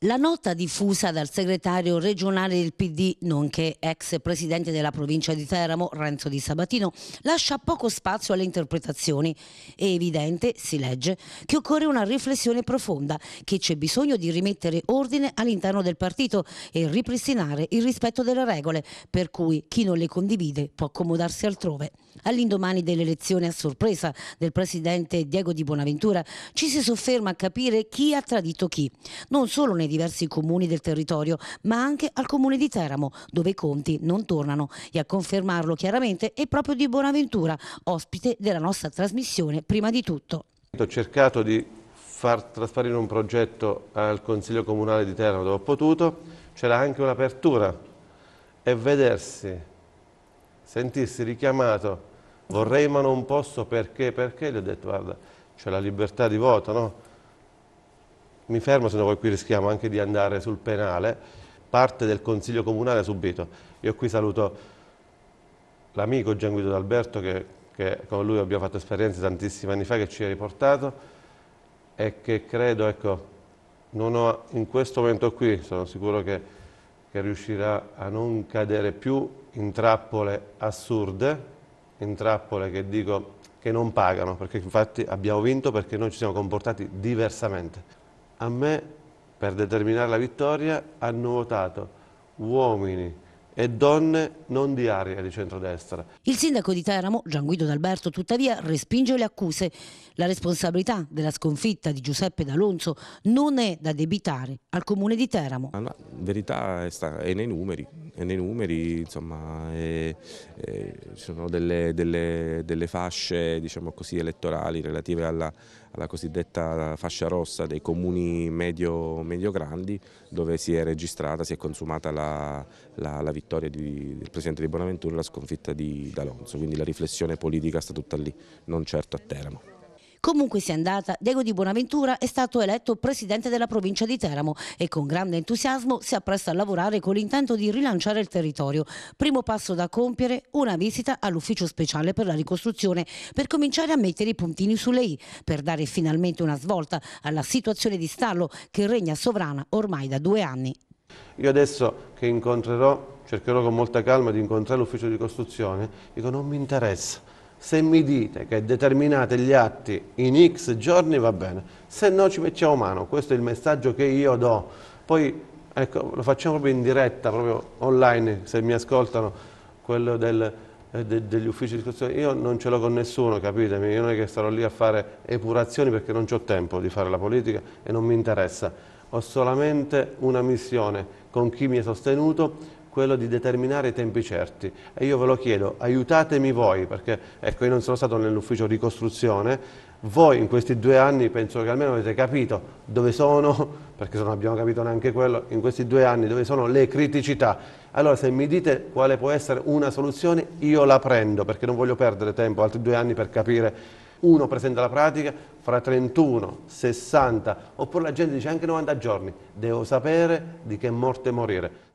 La nota diffusa dal segretario regionale del PD, nonché ex presidente della provincia di Teramo, Renzo Di Sabatino, lascia poco spazio alle interpretazioni. È evidente, si legge, che occorre una riflessione profonda, che c'è bisogno di rimettere ordine all'interno del partito e ripristinare il rispetto delle regole, per cui chi non le condivide può accomodarsi altrove. All'indomani dell'elezione a sorpresa del presidente Diego Di Bonaventura ci si sofferma a capire chi ha tradito chi, non solo nei nei diversi comuni del territorio, ma anche al comune di Teramo, dove i conti non tornano. E a confermarlo chiaramente è proprio di Bonaventura, ospite della nostra trasmissione prima di tutto. Ho cercato di far trasparire un progetto al Consiglio Comunale di Teramo dove ho potuto, c'era anche un'apertura e vedersi, sentirsi richiamato, vorrei ma non posso perché, perché, gli ho detto guarda c'è la libertà di voto, no? mi fermo, se no poi qui rischiamo anche di andare sul penale, parte del Consiglio Comunale subito. Io qui saluto l'amico Gian Guido D'Alberto che, che, con lui abbiamo fatto esperienze tantissimi anni fa che ci ha riportato e che credo, ecco, ho, in questo momento qui sono sicuro che, che riuscirà a non cadere più in trappole assurde, in trappole che dico che non pagano, perché infatti abbiamo vinto perché noi ci siamo comportati diversamente a me, per determinare la vittoria, hanno votato uomini e donne non di aria di centrodestra. Il sindaco di Teramo, Gian Guido D'Alberto, tuttavia respinge le accuse. La responsabilità della sconfitta di Giuseppe D'Alonso non è da debitare al comune di Teramo. La verità è nei numeri, nei numeri insomma, e, e ci sono delle, delle, delle fasce diciamo così, elettorali relative alla, alla, cosiddetta fascia rossa dei comuni medio-grandi medio dove si è registrata, si è consumata la, la, la vittoria di, del Presidente di Bonaventura e la sconfitta di D'Alonso, quindi la riflessione politica sta tutta lì, non certo a Teramo. Comunque sia andata, Diego Di Bonaventura è stato eletto presidente della provincia di Teramo e con grande entusiasmo si appresta a lavorare con l'intento di rilanciare il territorio. Primo passo da compiere, una visita all'ufficio speciale per la ricostruzione per cominciare a mettere i puntini sulle i, per dare finalmente una svolta alla situazione di stallo che regna sovrana ormai da due anni. Io adesso che incontrerò, cercherò con molta calma di incontrare l'ufficio di ricostruzione, dico non mi interessa, se mi dite che determinate gli atti in X giorni va bene, se no ci mettiamo mano, questo è il messaggio che io do. Poi ecco, lo facciamo proprio in diretta, proprio online, se mi ascoltano, quello del, eh, de, degli uffici di istruzione. Io non ce l'ho con nessuno, capitemi, io non è che starò lì a fare epurazioni perché non ho tempo di fare la politica e non mi interessa. Ho solamente una missione con chi mi ha sostenuto quello di determinare i tempi certi e io ve lo chiedo, aiutatemi voi perché ecco io non sono stato nell'ufficio ricostruzione, voi in questi due anni penso che almeno avete capito dove sono, perché se non abbiamo capito neanche quello, in questi due anni dove sono le criticità. Allora se mi dite quale può essere una soluzione io la prendo perché non voglio perdere tempo, altri due anni per capire uno presenta la pratica, fra 31, 60, oppure la gente dice anche 90 giorni, devo sapere di che morte morire.